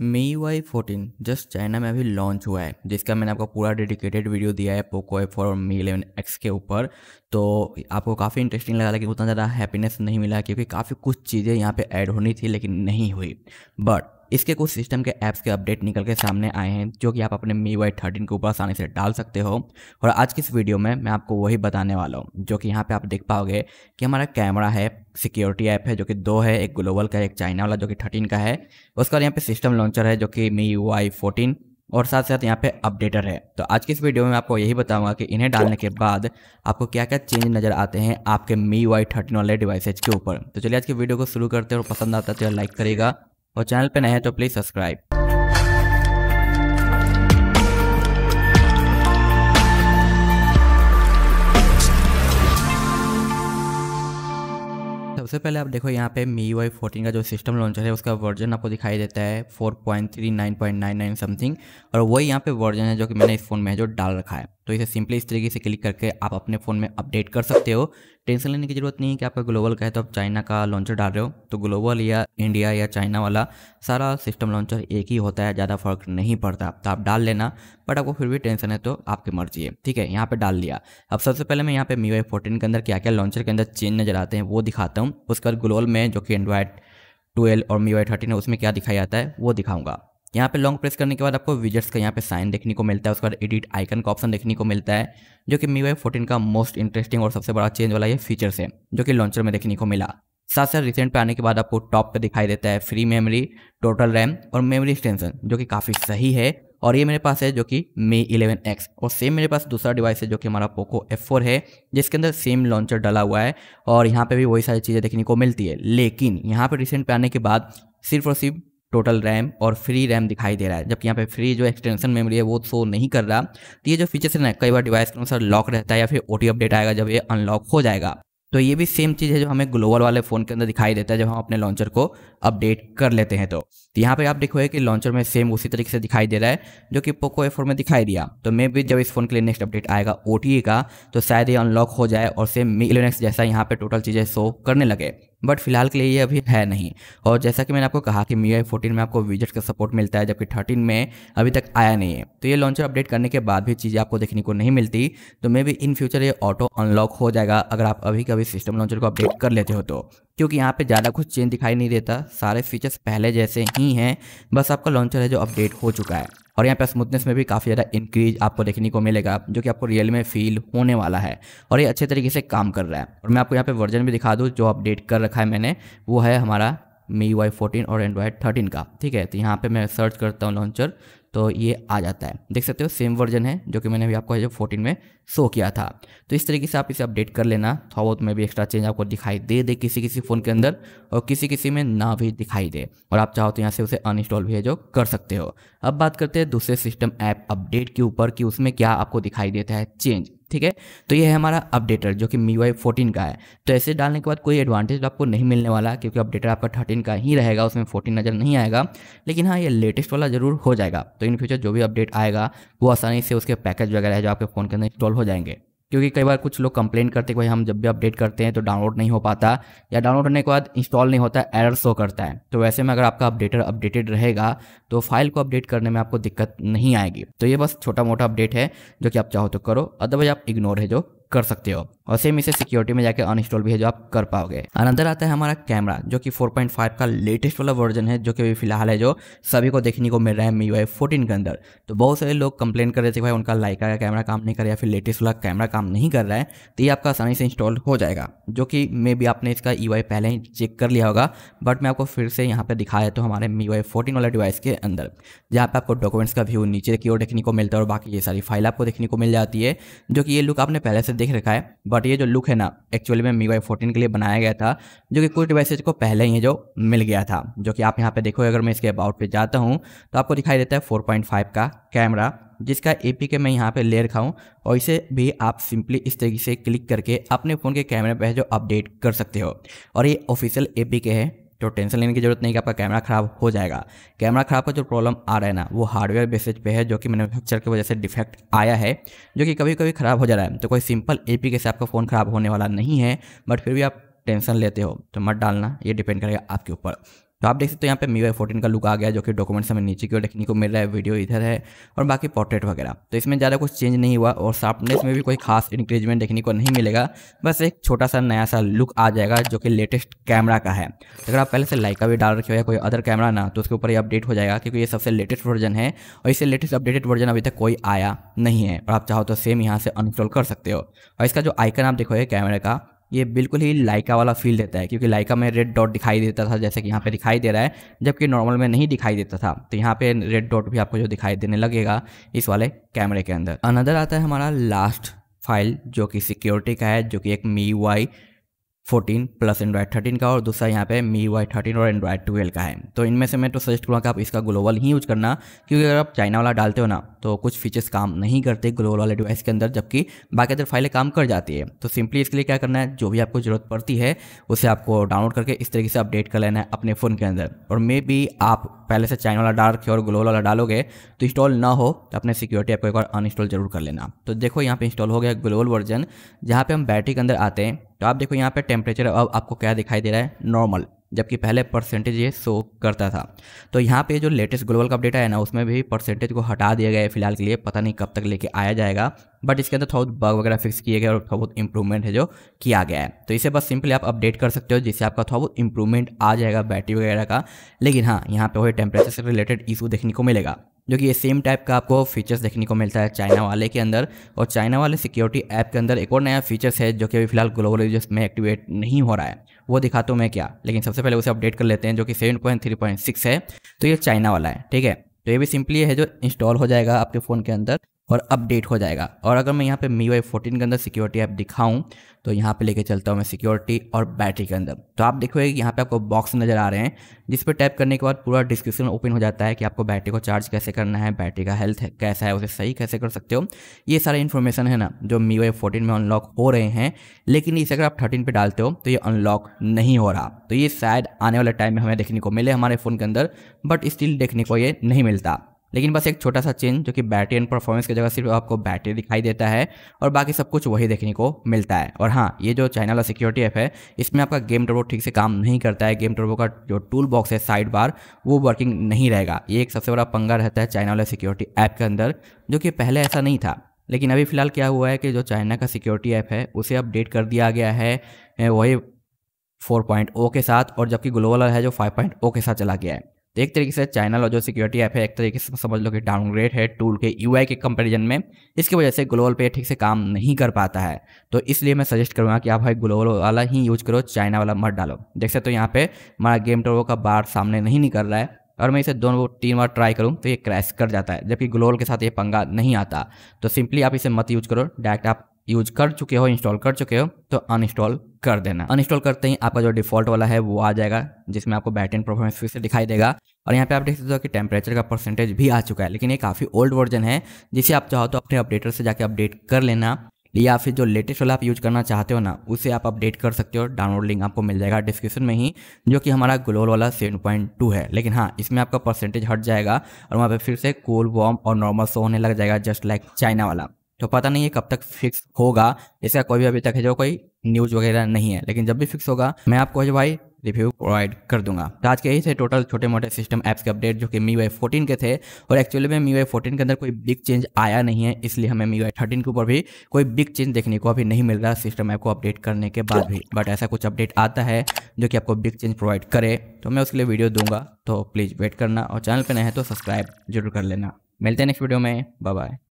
मी MIUI fourteen just China में अभी launch हुआ है जिसका मैंने आपको पूरा डेडिकेटेड वीडियो दिया है पोको एफ और मी इलेवन एक्स के ऊपर तो आपको काफ़ी इंटरेस्टिंग लगा लेकिन उतना ज़्यादा हैप्पीनेस नहीं मिला क्योंकि काफ़ी कुछ चीज़ें यहाँ पे ऐड होनी थी लेकिन नहीं हुई बट इसके कुछ सिस्टम के ऐप्स के अपडेट निकल के सामने आए हैं जो कि आप अपने मी वाई थर्टीन के ऊपर आसानी से डाल सकते हो और आज की इस वीडियो में मैं आपको वही बताने वाला हूँ जो कि यहाँ पे आप देख पाओगे कि हमारा कैमरा है सिक्योरिटी ऐप है जो कि दो है एक ग्लोबल का एक चाइना वाला जो कि थर्टीन का है उसके बाद यहाँ पर सिस्टम लॉन्चर है जो कि मी वाई फोर्टीन और साथ साथ यहाँ पे अपडेटर है तो आज की इस वीडियो में आपको यही बताऊंगा कि इन्हें डालने के बाद आपको क्या क्या चेंज नजर आते हैं आपके मी वाई थर्टीन वाले डिवाइसेज के ऊपर तो चलिए आज की वीडियो को शुरू करते हैं और पसंद आता है तो लाइक करेगा और चैनल पर नए हैं तो प्लीज़ सब्सक्राइब सबसे पहले आप देखो यहाँ पे मी वाई फोर्टीन का जो सिस्टम लॉन्चर है उसका वर्जन आपको दिखाई देता है 4.39.99 समथिंग और वही यहाँ पे वर्जन है जो कि मैंने इस फ़ोन में जो डाल रखा है तो इसे सिंपली इस तरीके से क्लिक करके आप अपने फ़ोन में अपडेट कर सकते हो टेंशन लेने की ज़रूरत नहीं है कि आपका ग्लोबल का है तो आप चाइना का लॉन्चर डाल रहे हो तो ग्लोबल या इंडिया या चाइना वाला सारा सिस्टम लॉन्चर एक ही होता है ज़्यादा फर्क नहीं पड़ता तो आप डाल लेना बट आपको फिर भी टेंशन है तो आपकी मर्जी है ठीक है यहाँ पर डाल लिया अब सबसे पहले मैं यहाँ पर मी वाई फोर्टीन के अंदर क्या क्या लॉन्चर के अंदर चेंज नजर आते हैं वो दिखाता हूँ उसके बाद ग्लोबल में जो कि एंड्रॉयड ट्वेल्व और मी वाई थर्टीन है उसमें क्या दिखाया जाता है वो दिखाऊँगा यहाँ पे लॉन्ग प्रेस करने के बाद आपको विजट्स का यहाँ पे साइन देखने को मिलता है उसके बाद एडिट आइकन का ऑप्शन देखने को मिलता है जो कि मी वाई फोर्टीन का मोस्ट इंटरेस्टिंग और सबसे बड़ा चेंज वाला ये फीचर्स है जो कि लॉन्चर में देखने को मिला साथ साथ रिसेंट पे आने के बाद आपको टॉप पे दिखाई देता है फ्री मेमोरी टोटल रैम और मेमोरी एक्सटेंशन जो कि काफ़ी सही है और ये मेरे पास है जो कि मे इलेवन एक्स और सेम मेरे पास दूसरा डिवाइस है जो कि हमारा पोको एफ फोर है जिसके अंदर सेम लॉन्चर डला हुआ है और यहाँ पे भी वही सारी चीज़ें देखने को मिलती है लेकिन यहाँ पे रिसेंट पे आने के बाद सिर्फ और सिर्फ टोटल रैम और फ्री रैम दिखाई दे रहा है जबकि यहाँ पे फ्री जो एक्सटेंशन मेमोरी है वो शो नहीं कर रहा तो ये जो फीचर्स है ना कई बार डिवाइस के अनुसार लॉक रहता है या फिर ओ अपडेट आएगा जब ये अनलॉक हो जाएगा तो ये भी सेम चीज़ है जो हमें ग्लोबल वाले फ़ोन के अंदर दिखाई देता है जब हम अपने लॉन्चर को अपडेट कर लेते हैं तो, तो यहाँ पे आप देखोगे कि लॉन्चर में सेम उसी तरीके से दिखाई दे रहा है जो कि पोको ए फोर में दिखाई दिया तो मे भी जब इस फोन के लिए नेक्स्ट अपडेट आएगा ओ का तो शायद ये अनलॉक हो जाए और सेम मी जैसा यहाँ पर टोटल चीज़ें शो करने लगे बट फिलहाल के लिए ये अभी है नहीं और जैसा कि मैंने आपको कहा कि मी आई फोर्टीन में आपको विजट का सपोर्ट मिलता है जबकि थर्टीन में अभी तक आया नहीं है तो ये लॉन्चर अपडेट करने के बाद भी चीज़ें आपको देखने को नहीं मिलती तो मे भी इन फ्यूचर ये ऑटो अनलॉक हो जाएगा अगर आप अभी कभी सिस्टम लॉन्चर को अपडेट कर लेते हो तो क्योंकि यहाँ पे ज़्यादा कुछ चेंज दिखाई नहीं देता सारे फीचर्स पहले जैसे ही हैं बस आपका लॉन्चर है जो अपडेट हो चुका है और यहाँ पे स्मूथनेस में भी काफ़ी ज़्यादा इंक्रीज आपको देखने को मिलेगा जो कि आपको रियल में फील होने वाला है और ये अच्छे तरीके से काम कर रहा है और मैं आपको यहाँ पे वर्जन भी दिखा दूँ जो अपडेट कर रखा है मैंने वो है हमारा मी वाई फोर्टीन और एंड्रॉयड थर्टीन का ठीक है तो यहाँ पे मैं सर्च करता हूँ लॉन्चर तो ये आ जाता है देख सकते हो सेम वर्जन है जो कि मैंने अभी आपको जो फोर्टीन में शो किया था तो इस तरीके से आप इसे अपडेट कर लेना थोड़ा बहुत में भी एक्स्ट्रा चेंज आपको दिखाई दे दे किसी किसी फ़ोन के अंदर और किसी किसी में ना भी दिखाई दे और आप चाहो तो यहाँ से उसे अनइंस्टॉल भी है जो कर सकते हो अब बात करते हैं दूसरे सिस्टम ऐप अपडेट के ऊपर कि उसमें क्या आपको दिखाई देता है चेंज ठीक है तो ये है हमारा अपडेटर जो कि मी वाई फोर्टीन का है तो ऐसे डालने के बाद कोई एडवांटेज आपको नहीं मिलने वाला क्योंकि अपडेटर आपका थर्टीन का ही रहेगा उसमें फोर्टीन नज़र नहीं आएगा लेकिन हाँ ये लेटेस्ट वाला जरूर हो जाएगा तो इन फ्यूचर जो भी अपडेट आएगा वो आसानी से उसके पैकेज वगैरह है जो आपके फ़ोन के अंदर इंस्टॉल हो जाएंगे क्योंकि कई बार कुछ लोग कंप्लेन करते हैं भाई हम जब भी अपडेट करते हैं तो डाउनलोड नहीं हो पाता या डाउनलोड होने के बाद इंस्टॉल नहीं होता एरर शो करता है तो वैसे में अगर आपका अपडेटर अपडेटेड रहेगा तो फाइल को अपडेट करने में आपको दिक्कत नहीं आएगी तो ये बस छोटा मोटा अपडेट है जो कि आप चाहो तो करो अदरवाइज आप इग्नोर है जो कर सकते हो और सेम इसे सिक्योरिटी में जाके अनइंस्टॉल भी है जो आप कर पाओगे अनदर आता है हमारा कैमरा जो कि 4.5 का लेटेस्ट वाला वर्जन है जो कि अभी फिलहाल है जो सभी को देखने को मिल रहा है मी यू फोर्टीन के अंदर तो बहुत सारे लोग कंप्लेन कर रहे थे भाई उनका लाइका का कैमरा काम नहीं कर रहा या फिर लेटेस्ट वाला कैमरा काम नहीं कर रहा है तो ये आपका आसानी से इंस्टॉल हो जाएगा जो कि मे भी आपने इसका ई e पहले ही चेक कर लिया होगा बट मैं आपको फिर से यहाँ पर दिखाया तो हमारे मी वाई फोर्टीन वाला डिवाइस के अंदर जहाँ पर आपको डॉक्यूमेंट्स का व्यू नीचे की ओर देखने को मिलता है और बाकी ये सारी फाइल आपको देखने को मिल जाती है जो कि ये लुक आपने पहले से देख रखा है बट ये जो लुक है ना एक्चुअली में मी वाई फोर्टीन के लिए बनाया गया था जो कि कुछ डिवाइसेज को पहले ही जो मिल गया था जो कि आप यहाँ पे देखो अगर मैं इसके अबाउट पे जाता हूँ तो आपको दिखाई देता है 4.5 का कैमरा जिसका ए पी के मैं यहाँ पे ले रखा हूँ और इसे भी आप सिंपली इस तरीके से क्लिक करके अपने फ़ोन के कैमरे पर जो अपडेट कर सकते हो और ये ऑफिशियल ए पी के है तो टेंशन लेने की जरूरत नहीं कि आपका कैमरा ख़राब हो जाएगा कैमरा ख़राब का जो प्रॉब्लम आ रहा है ना वो हार्डवेयर बेसिस पे है जो कि मैन्युफैक्चर की वजह से डिफेक्ट आया है जो कि कभी कभी ख़राब हो जा रहा है तो कोई सिंपल ए के से आपका फ़ोन ख़राब होने वाला नहीं है बट फिर भी आप टेंशन लेते हो तो मत डालना ये डिपेंड करेगा आपके ऊपर तो आप देख सकते हो यहाँ पे मी वाई फोर्टीन का लुक आ गया जो कि डॉक्यूमेंट्स हमें नीचे की ओर देखने को मिल रहा है वीडियो इधर है और बाकी पोर्ट्रेट वगैरह तो इसमें ज़्यादा कुछ चेंज नहीं हुआ और शार्पनेस में भी कोई खास इंक्रीजमेंट देखने को नहीं मिलेगा बस एक छोटा सा नया सा लुक आ जाएगा जो कि लेटेस्ट कैमरा का है अगर आप पहले से लाइका भी डाल रखे हो या कोई अदर कैमरा ना तो उसके ऊपर ही अपडेट हो जाएगा क्योंकि ये सबसे लेटेस्ट वर्जन है और इससे लेटेस्ट अपडेटेड वर्जन अभी तक कोई आया नहीं है और आप चाहो तो सेम यहाँ से अनस्टॉल कर सकते हो और इसका जो आइकन आप देखो कैमरे का ये बिल्कुल ही लाइका वाला फील देता है क्योंकि लाइका में रेड डॉट दिखाई देता था जैसे कि यहाँ पे दिखाई दे रहा है जबकि नॉर्मल में नहीं दिखाई देता था तो यहाँ पे रेड डॉट भी आपको जो दिखाई देने लगेगा इस वाले कैमरे के अंदर अनदर आता है हमारा लास्ट फाइल जो कि सिक्योरिटी का है जो कि एक MIUI fourteen plus Android thirteen का और दूसरा यहाँ पे मी वाई थर्टीन और एंड्रॉयड ट्वेल्व का है तो इनमें से मैं तो सजेस्ट करूँगा कि आप इसका ग्लोबल ही यूज करना क्योंकि अगर आप चाइना वाला डालते हो ना तो कुछ फीचर्स काम नहीं करते ग्लोबल वाले डिवाइस के अंदर जबकि बाकी अदर फाइलें काम कर जाती है तो सिंपली इसके लिए क्या करना है जो भी आपको जरूरत पड़ती है उसे आपको डाउनलोड करके इस तरीके से अपडेट कर लेना है अपने फ़ोन के अंदर और मे बी आप पहले से चाइना वाला डाल रखे और ग्लोबल वाला डालोगे तो इंस्टॉल ना हो तो अपने सिक्योरिटी ऐप को एक बार अनइंस्टॉल जरूर कर लेना तो देखो यहाँ पर इंस्टॉल हो गया ग्लोबल वर्जन जहाँ पर हम बैटरी के अंदर आते हैं तो आप देखो यहाँ पे टेम्परेचर अब आपको क्या दिखाई दे रहा है नॉर्मल जबकि पहले परसेंटेज ये शो करता था तो यहाँ पे जो लेटेस्ट ग्लोबल कप डेटा है ना उसमें भी परसेंटेज को हटा दिया गया है फिलहाल के लिए पता नहीं कब तक लेके आया जाएगा बट इसके अंदर थोड़ा बग वगैरह फिक्स किए गए और थोड़ा बहुत इंप्रूवमेंट है जो किया गया है तो इसे बस सिंपली आप अपडेट कर सकते हो जिससे आपका थोड़ा बहुत इंप्रूवमेंट आ जाएगा बैटरी वगैरह का लेकिन हाँ यहाँ पे वही टेम्परेचर से रिलेटेड इशू देखने को मिलेगा जो कि ये सेम टाइप का आपको फीचर्स देखने को मिलता है चाइना वाले के अंदर और चाइना वाले सिक्योरिटी ऐप के अंदर एक और नया फीचर्स है जो कि अभी फिलहाल ग्लोबल यूजर्स में एक्टिवेट नहीं हो रहा है वो दिखाता हूँ मैं क्या लेकिन सबसे पहले उसे अपडेट कर लेते हैं जो कि seven point three point six है तो ये चाइना वाला है ठीक है तो ये भी सिंपली है जो इंस्टॉल हो जाएगा आपके फ़ोन के अंदर और अपडेट हो जाएगा और अगर मैं यहाँ पे मी वाई फोर्टीन के अंदर सिक्योरिटी ऐप दिखाऊँ तो यहाँ पे लेके चलता हूँ मैं सिक्योरिटी और बैटरी के अंदर तो आप देखोगे यहाँ पे आपको बॉक्स नज़र आ रहे हैं जिस पर टैप करने के बाद पूरा डिस्क्रिप्शन ओपन हो जाता है कि आपको बैटरी को चार्ज कैसे करना है बैटरी का हेल्थ कैसा है उसे सही कैसे कर सकते हो ये सारे इन्फॉर्मेशन है ना जो मी वाई फोर्टीन में अनलॉक हो रहे हैं लेकिन इसे अगर आप थर्टीन पर डालते हो तो ये अनलॉक नहीं हो रहा तो ये शायद आने वाले टाइम में हमें देखने को मिले हमारे फ़ोन के अंदर बट स्टिल देखने को ये नहीं मिलता लेकिन बस एक छोटा सा चेंज जो कि बैटरी एंड परफॉर्मेंस की जगह सिर्फ आपको बैटरी दिखाई देता है और बाकी सब कुछ वही देखने को मिलता है और हाँ ये जो चाइना वाला सिक्योरिटी ऐप है इसमें आपका गेम टर्बो ठीक से काम नहीं करता है गेम टर्बो का जो टूल बॉक्स है साइड बार वो वर्किंग नहीं रहेगा ये एक सबसे बड़ा पंगा रहता है चाइना वाला सिक्योरिटी ऐप के अंदर जो कि पहले ऐसा नहीं था लेकिन अभी फ़िलहाल क्या हुआ है कि जो चाइना का सिक्योरिटी ऐप है उसे अपडेट कर दिया गया है वही 4.0 के साथ और जबकि ग्लोबल है जो 5.0 के साथ चला गया है तो एक तरीके से चाइना जो सिक्योरिटी ऐप है एक तरीके से समझ लो कि डाउनग्रेड है टूल के यू के कंपेरिजन में इसकी वजह से ग्लोबल पे ठीक से काम नहीं कर पाता है तो इसलिए मैं सजेस्ट करूँगा कि आप भाई ग्लोबल वाला ही यूज करो चाइना वाला मत डालो देख सकते हो तो यहाँ पे हमारा गेम टर्वो का बार सामने नहीं निकल रहा है और मैं इसे दोनों तीन बार ट्राई करूँ तो ये क्रैश कर जाता है जबकि ग्लोबल के साथ ये पंगा नहीं आता तो सिंपली आप इसे मत यूज करो डायरेक्ट आप यूज कर चुके हो इंस्टॉल कर चुके हो तो अनइंस्टॉल कर देना अनइंस्टॉल करते ही आपका जो डिफॉल्ट वाला है वो आ जाएगा जिसमें आपको बैटरी एंड परफॉर्मेंस फिर से दिखाई देगा और यहाँ पे आप देख सकते हो कि टेम्परेचर का परसेंटेज भी आ चुका है लेकिन ये काफ़ी ओल्ड वर्जन है जिसे आप चाहो तो अपने अपडेटर से जाके अपडेट कर लेना या फिर जो लेटेस्ट वाला आप यूज करना चाहते हो ना उसे आप अपडेट कर सकते हो डाउनलोड लिंक आपको मिल जाएगा डिस्क्रिप्शन में ही जो कि हमारा ग्लोल वाला 7.2 है लेकिन हाँ इसमें आपका परसेंटेज हट जाएगा और वहाँ पे फिर से कोल वॉर्म और नॉर्मल सो होने लग जाएगा जस्ट लाइक चाइना वाला तो पता नहीं है कब तक फिक्स होगा इसका कोई भी अभी तक है जो कोई न्यूज वगैरह नहीं है लेकिन जब भी फिक्स होगा मैं आपको जो भाई रिव्यू प्रोवाइड कर दूंगा तो आज के यही थे टोटल छोटे मोटे सिस्टम ऐप्स के अपडेट जो कि मी वाई फोर्टीन के थे और एक्चुअली में मी वाई फोर्टीन के अंदर कोई बिग चेंज आया नहीं है इसलिए हमें मी वाई थर्टीन के ऊपर भी कोई बिग चेंज देखने को अभी नहीं मिल रहा सिस्टम ऐप को अपडेट करने के बाद भी बट ऐसा कुछ अपडेट आता है जो कि आपको बिग चेंज प्रोवाइड करे तो मैं उसके लिए वीडियो दूंगा तो प्लीज़ वेट करना और चैनल पर नए है तो सब्सक्राइब जरूर कर लेना मिलते हैं नेक्स्ट वीडियो में बाय बाय